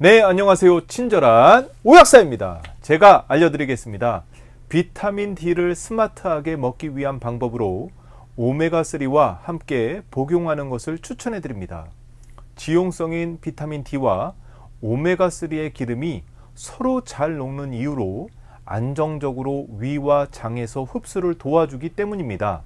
네, 안녕하세요. 친절한 오약사입니다. 제가 알려드리겠습니다. 비타민 D를 스마트하게 먹기 위한 방법으로 오메가3와 함께 복용하는 것을 추천해 드립니다. 지용성인 비타민 D와 오메가3의 기름이 서로 잘 녹는 이유로 안정적으로 위와 장에서 흡수를 도와주기 때문입니다.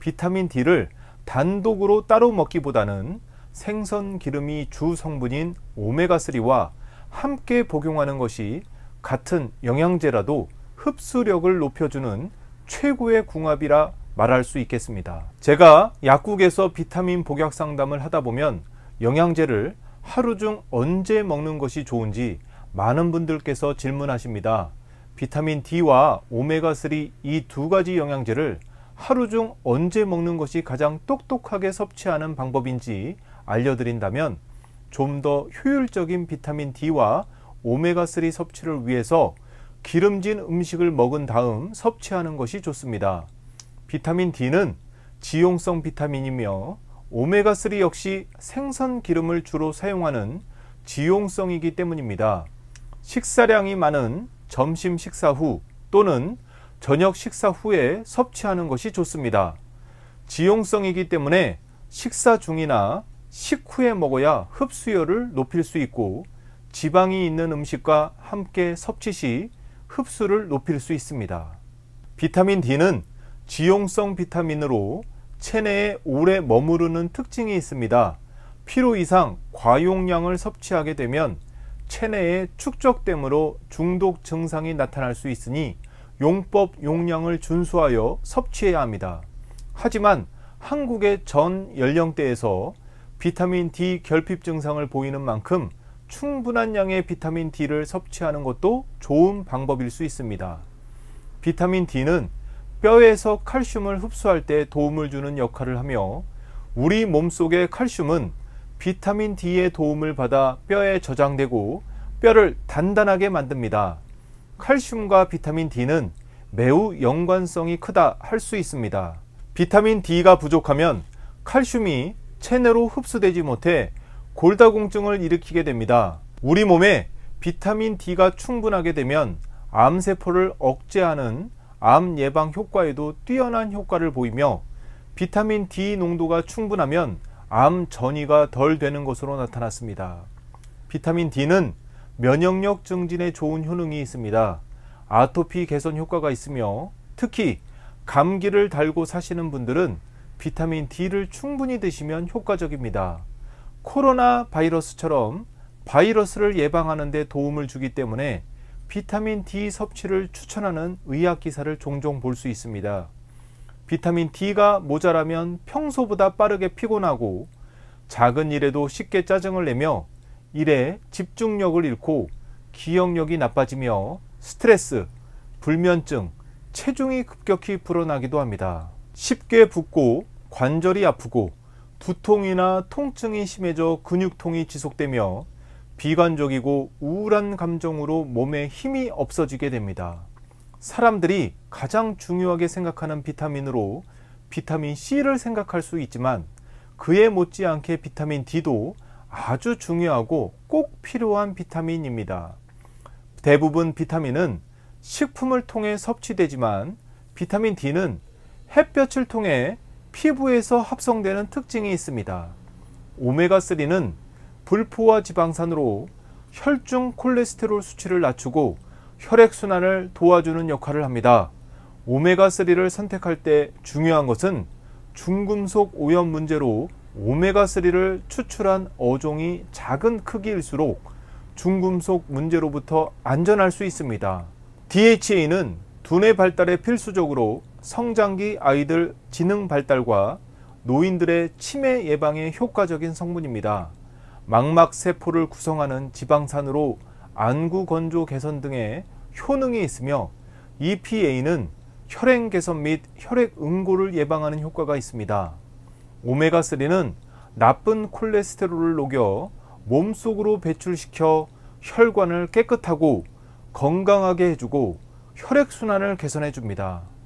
비타민 D를 단독으로 따로 먹기보다는 생선 기름이 주 성분인 오메가3와 함께 복용하는 것이 같은 영양제라도 흡수력을 높여주는 최고의 궁합이라 말할 수 있겠습니다. 제가 약국에서 비타민 복약 상담을 하다 보면 영양제를 하루 중 언제 먹는 것이 좋은지 많은 분들께서 질문하십니다. 비타민 D와 오메가3 이 두 가지 영양제를 하루 중 언제 먹는 것이 가장 똑똑하게 섭취하는 방법인지 알려드린다면 좀 더 효율적인 비타민 D와 오메가3 섭취를 위해서 기름진 음식을 먹은 다음 섭취하는 것이 좋습니다. 비타민 D는 지용성 비타민이며 오메가3 역시 생선 기름을 주로 사용하는 지용성이기 때문입니다. 식사량이 많은 점심 식사 후 또는 저녁 식사 후에 섭취하는 것이 좋습니다. 지용성이기 때문에 식사 중이나 식후에 먹어야 흡수율을 높일 수 있고 지방이 있는 음식과 함께 섭취 시 흡수를 높일 수 있습니다. 비타민 D는 지용성 비타민으로 체내에 오래 머무르는 특징이 있습니다. 필요 이상 과용량을 섭취하게 되면 체내에 축적됨으로 중독 증상이 나타날 수 있으니 용법 용량을 준수하여 섭취해야 합니다. 하지만 한국의 전 연령대에서 비타민 D 결핍 증상을 보이는 만큼 충분한 양의 비타민 D를 섭취하는 것도 좋은 방법일 수 있습니다. 비타민 D는 뼈에서 칼슘을 흡수할 때 도움을 주는 역할을 하며 우리 몸속의 칼슘은 비타민 D의 도움을 받아 뼈에 저장되고 뼈를 단단하게 만듭니다. 칼슘과 비타민 D는 매우 연관성이 크다 할 수 있습니다. 비타민 D가 부족하면 칼슘이 체내로 흡수되지 못해 골다공증을 일으키게 됩니다. 우리 몸에 비타민 D가 충분하게 되면 암세포를 억제하는 암 예방 효과에도 뛰어난 효과를 보이며 비타민 D 농도가 충분하면 암 전이가 덜 되는 것으로 나타났습니다. 비타민 D는 면역력 증진에 좋은 효능이 있습니다. 아토피 개선 효과가 있으며 특히 감기를 달고 사시는 분들은 비타민 D를 충분히 드시면 효과적입니다. 코로나 바이러스처럼 바이러스를 예방하는 데 도움을 주기 때문에 비타민 D 섭취를 추천하는 의학 기사를 종종 볼 수 있습니다. 비타민 D가 모자라면 평소보다 빠르게 피곤하고 작은 일에도 쉽게 짜증을 내며 일에 집중력을 잃고 기억력이 나빠지며 스트레스, 불면증, 체중이 급격히 불어나기도 합니다. 쉽게 붓고 관절이 아프고 두통이나 통증이 심해져 근육통이 지속되며 비관적이고 우울한 감정으로 몸에 힘이 없어지게 됩니다. 사람들이 가장 중요하게 생각하는 비타민으로 비타민 C를 생각할 수 있지만 그에 못지않게 비타민 D도 아주 중요하고 꼭 필요한 비타민입니다. 대부분 비타민은 식품을 통해 섭취되지만 비타민 D는 햇볕을 통해 피부에서 합성되는 특징이 있습니다. 오메가3는 불포화 지방산으로 혈중 콜레스테롤 수치를 낮추고 혈액순환을 도와주는 역할을 합니다. 오메가3를 선택할 때 중요한 것은 중금속 오염 문제로 오메가3를 추출한 어종이 작은 크기일수록 중금속 문제로부터 안전할 수 있습니다. DHA는 두뇌 발달에 필수적으로 성장기 아이들 지능 발달과 노인들의 치매 예방에 효과적인 성분입니다. 망막세포를 구성하는 지방산으로 안구 건조 개선 등의 효능이 있으며 EPA는 혈행 개선 및 혈액 응고를 예방하는 효과가 있습니다. 오메가3는 나쁜 콜레스테롤을 녹여 몸속으로 배출시켜 혈관을 깨끗하고 건강하게 해주고 혈액순환을 개선해줍니다.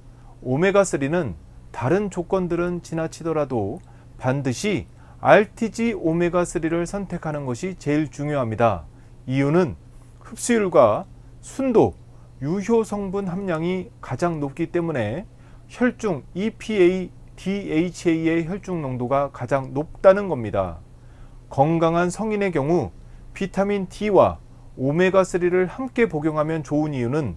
오메가3는 다른 조건들은 지나치더라도 반드시 RTG 오메가3를 선택하는 것이 제일 중요합니다. 이유는 흡수율과 순도, 유효 성분 함량이 가장 높기 때문에 혈중 EPA, DHA의 혈중 농도가 가장 높다는 겁니다. 건강한 성인의 경우 비타민 D와 오메가3를 함께 복용하면 좋은 이유는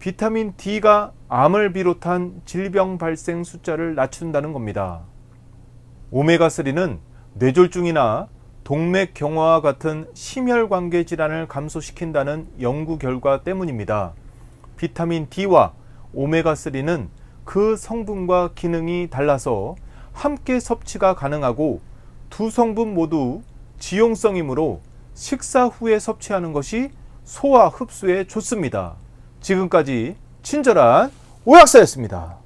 비타민 D가 암을 비롯한 질병 발생 숫자를 낮춘다는 겁니다. 오메가3는 뇌졸중이나 동맥경화와 같은 심혈관계 질환을 감소시킨다는 연구 결과 때문입니다. 비타민 D와 오메가3는 그 성분과 기능이 달라서 함께 섭취가 가능하고 두 성분 모두 지용성이므로 식사 후에 섭취하는 것이 소화 흡수에 좋습니다. 지금까지 친절한 오약사였습니다.